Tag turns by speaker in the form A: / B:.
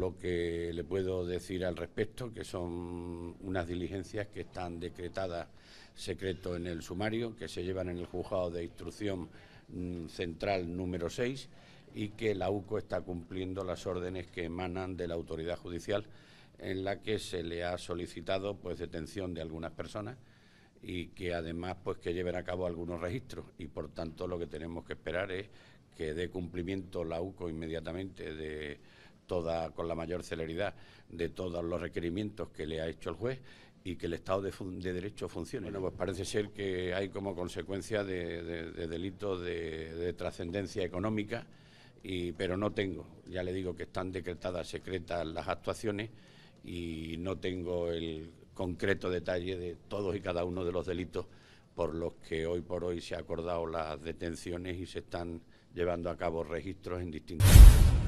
A: lo que le puedo decir al respecto, que son unas diligencias que están decretadas secreto en el sumario, que se llevan en el juzgado de instrucción mm, central número 6 y que la UCO está cumpliendo las órdenes que emanan de la autoridad judicial en la que se le ha solicitado pues detención de algunas personas y que además pues que lleven a cabo algunos registros y por tanto lo que tenemos que esperar es que dé cumplimiento la UCO inmediatamente de con la mayor celeridad de todos los requerimientos que le ha hecho el juez y que el Estado de, Derecho funcione. Bueno, pues parece ser que hay como consecuencia de, delitos de, trascendencia económica, pero no tengo. Ya le digo que están decretadas secretas las actuaciones y no tengo el concreto detalle de todos y cada uno de los delitos por los que hoy por hoy se han acordado las detenciones y se están llevando a cabo registros en distintos.